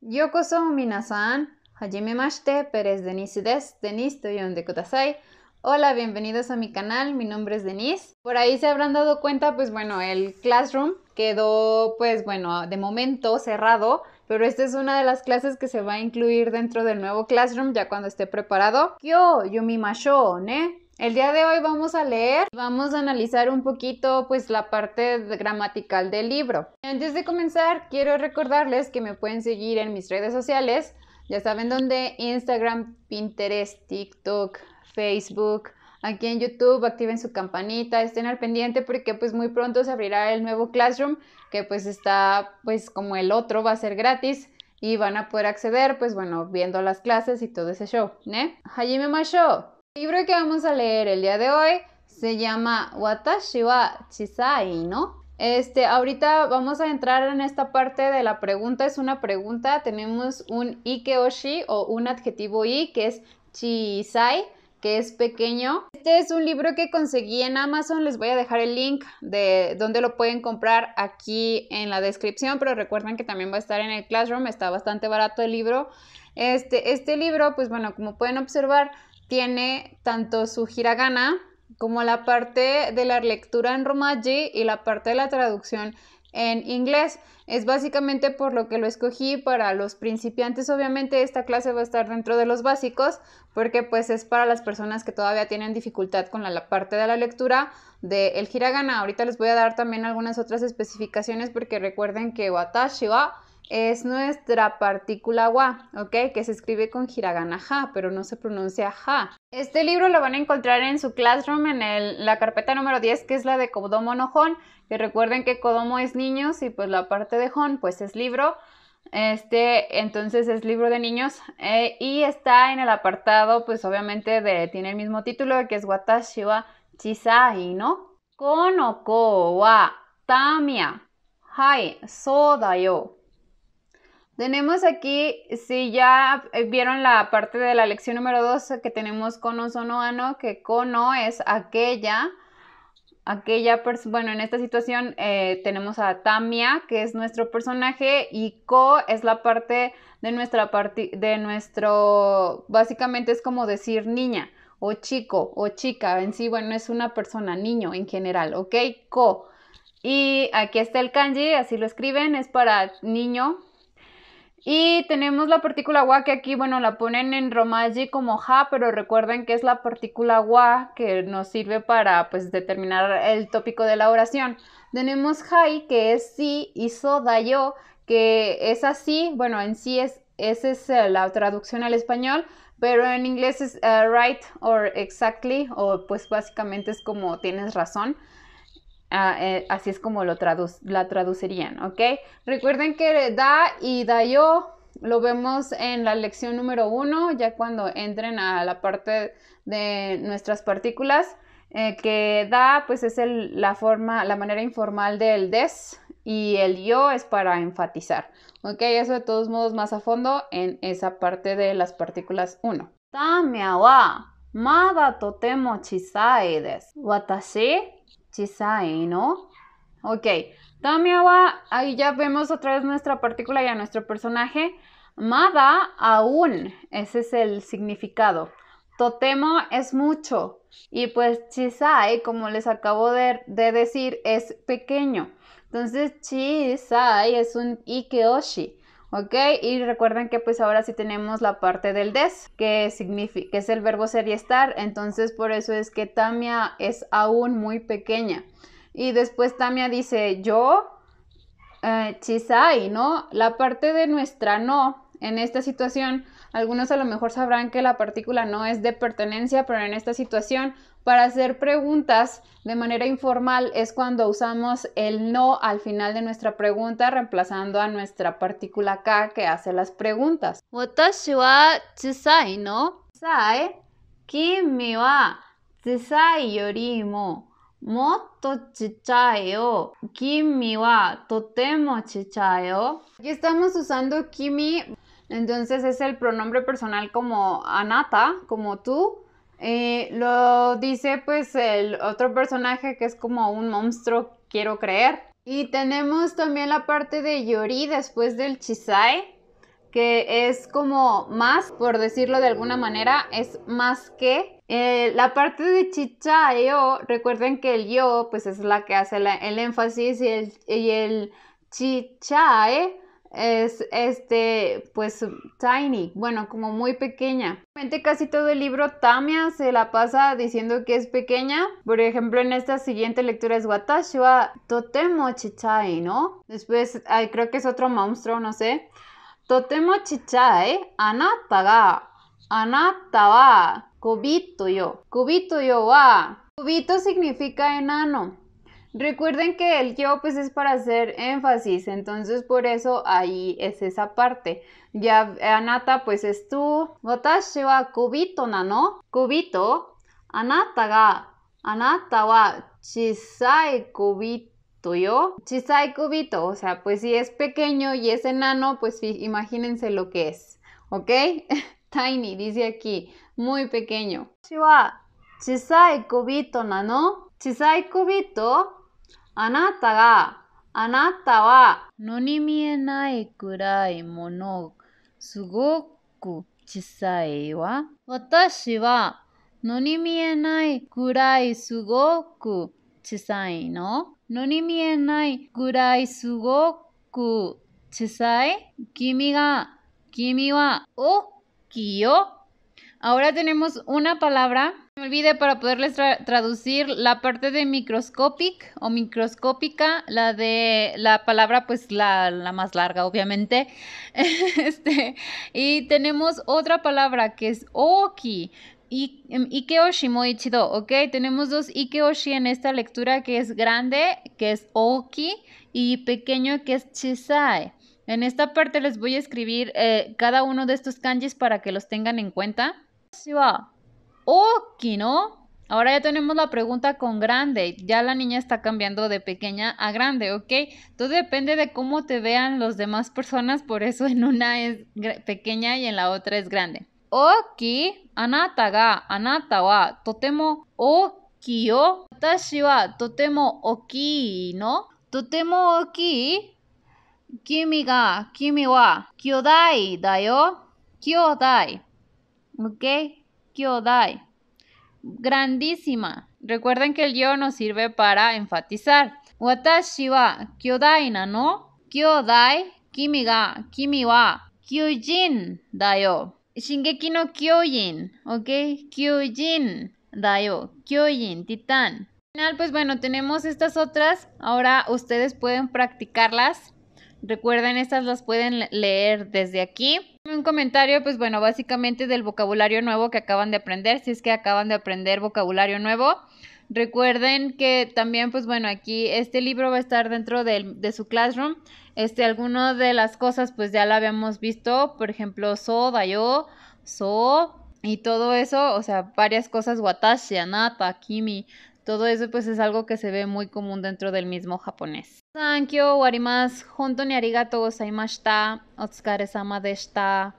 yo soy minasan, Pérez Denise des, Denise Hola, bienvenidos a mi canal, mi nombre es Denise. Por ahí se habrán dado cuenta, pues bueno, el Classroom quedó, pues bueno, de momento cerrado, pero esta es una de las clases que se va a incluir dentro del nuevo Classroom ya cuando esté preparado. yo me mayor, ne? El día de hoy vamos a leer, vamos a analizar un poquito pues la parte gramatical del libro. Antes de comenzar, quiero recordarles que me pueden seguir en mis redes sociales, ya saben dónde, Instagram, Pinterest, TikTok, Facebook, aquí en YouTube, activen su campanita, estén al pendiente porque pues muy pronto se abrirá el nuevo Classroom, que pues está pues como el otro, va a ser gratis y van a poder acceder pues bueno, viendo las clases y todo ese show, ¿eh? Hajime Masho! El libro que vamos a leer el día de hoy se llama Watashi wa Chisai, ¿no? Este, ahorita vamos a entrar en esta parte de la pregunta. Es una pregunta. Tenemos un ikeoshi o un adjetivo i que es chisai, que es pequeño. Este es un libro que conseguí en Amazon. Les voy a dejar el link de donde lo pueden comprar aquí en la descripción. Pero recuerden que también va a estar en el Classroom. Está bastante barato el libro. Este, este libro, pues bueno, como pueden observar, tiene tanto su hiragana como la parte de la lectura en romaji y la parte de la traducción en inglés. Es básicamente por lo que lo escogí para los principiantes. Obviamente esta clase va a estar dentro de los básicos porque pues es para las personas que todavía tienen dificultad con la, parte de la lectura del el hiragana. Ahorita les voy a dar también algunas otras especificaciones porque recuerden que watashi es nuestra partícula wa, ¿ok? Que se escribe con hiragana ha, pero no se pronuncia ja. Este libro lo van a encontrar en su classroom en la carpeta número 10, que es la de Kodomo no Hon. Que recuerden que Kodomo es niños y pues la parte de Hon pues es libro. Este, entonces es libro de niños eh, y está en el apartado, pues obviamente tiene el mismo título que es Watashi wa Chisai, ¿no? Konoko wa Tamia. Hai, Sodayo. yo. Tenemos aquí, si ya eh, vieron la parte de la lección número 2 eh, que tenemos con o ano, que cono es aquella, aquella persona, bueno, en esta situación eh, tenemos a Tamia, que es nuestro personaje, y ko es la parte de nuestra parte, de nuestro, básicamente es como decir niña, o chico, o chica, en sí, bueno, es una persona, niño en general, ¿ok? ko. Y aquí está el kanji, así lo escriben, es para niño, y tenemos la partícula wa que aquí, bueno, la ponen en romaji como ja, pero recuerden que es la partícula wa que nos sirve para pues determinar el tópico de la oración. Tenemos hai que es sí y so da yo que es así, bueno, en sí es esa es eh, la traducción al español, pero en inglés es eh, right or exactly o pues básicamente es como tienes razón. Ah, eh, así es como lo la traducirían, ¿ok? Recuerden que da y da yo lo vemos en la lección número uno, ya cuando entren a la parte de nuestras partículas, eh, que da pues es la forma, la manera informal del des y el yo es para enfatizar, ¿ok? Eso de todos modos más a fondo en esa parte de las partículas 1. Tamiawa, mada totemo chisai des. Watashi chisai, ¿no? Ok, wa, ahí ya vemos otra vez nuestra partícula y a nuestro personaje. Mada, aún, ese es el significado. Totemo es mucho. Y pues chisai, como les acabo de, de decir, es pequeño. Entonces, chisai es un ikeoshi. ¿ok? Y recuerden que pues ahora sí tenemos la parte del des, que, es el verbo ser y estar, entonces por eso es que Tamia es aún muy pequeña. Y después Tamia dice yo, eh, chisai, ¿no? La parte de nuestra no en esta situación algunos a lo mejor sabrán que la partícula no es de pertenencia, pero en esta situación, para hacer preguntas de manera informal es cuando usamos el no al final de nuestra pregunta, reemplazando a nuestra partícula K que hace las preguntas. no wa totemo Aquí estamos usando kimi entonces es el pronombre personal como anata, como tú. Eh, lo dice pues el otro personaje que es como un monstruo, quiero creer. Y tenemos también la parte de Yori después del Chisai, que es como más, por decirlo de alguna manera, es más que. Eh, la parte de o recuerden que el yo pues es la que hace el énfasis y el, y el Chichae es este pues tiny, bueno, como muy pequeña. Casi todo el libro Tamia se la pasa diciendo que es pequeña. Por ejemplo, en esta siguiente lectura es Watashi totemo chichai, ¿no? Después creo que es otro monstruo, no sé. Totemo chichai, anata ga, anata wa yo. Kubito yo wa. Kubito significa enano. Recuerden que el yo pues es para hacer énfasis, entonces por eso ahí es esa parte. Ya eh, anata pues es tú. Watashi wa cubito nano. Cubito. Anata ga. Anata wa chisai cubito yo. Chisai cubito. O sea, pues si es pequeño y es enano, pues imagínense lo que es. ¿Ok? Tiny dice aquí. Muy pequeño. Chisai cubito nano. Chisai cubito. あなたが、あなたは、のに見えないくらいもの、すごく小さいわ。私は、のに見えないくらいすごく小さいの。のに見えないくらいすごく小さい。君が、君は大きいよ。Ahora tenemos una palabra me olvide para poderles traducir la parte de microscopic o microscópica, la de la palabra pues la, más larga obviamente. este, y tenemos otra palabra que es oki. Em, Ikeoshi muy chido, ¿ok? Tenemos dos Ikeoshi en esta lectura que es grande, que es Oki, y pequeño, que es Chisai. En esta parte les voy a escribir eh, cada uno de estos kanjis para que los tengan en cuenta. Oki, ¿no? Ahora ya tenemos la pregunta con grande. Ya la niña está cambiando de pequeña a grande, ¿ok? Entonces depende de cómo te vean los demás personas. Por eso en una es pequeña y en la otra es grande. Oki, anata ga, anata wa, totemo oki o. Watashi wa totemo oki, ¿no? Totemo oki. Kimi ga, kimi wa, kyodai da yo. Kyodai. ¿Ok? Kyodai. Grandísima. Recuerden que el yo nos sirve para enfatizar. Watashi wa kyodai no kyodai kimi ga kimi wa kyujin yo, Shingeki no kyojin, ¿ok? Kyojin yo, kyojin, titán. Al final, pues bueno, tenemos estas otras. Ahora ustedes pueden practicarlas Recuerden, estas las pueden leer desde aquí. Un comentario, pues bueno, básicamente del vocabulario nuevo que acaban de aprender, si es que acaban de aprender vocabulario nuevo. Recuerden que también, pues bueno, aquí este libro va a estar dentro de, su classroom. Este, algunas de las cosas, pues ya la habíamos visto, por ejemplo, so, yo so, y todo eso, o sea, varias cosas, watashi, anata, kimi, todo eso pues es algo que se ve muy común dentro del mismo japonés. Sankyo, warimas, Junto ni gozaimashita, deshita.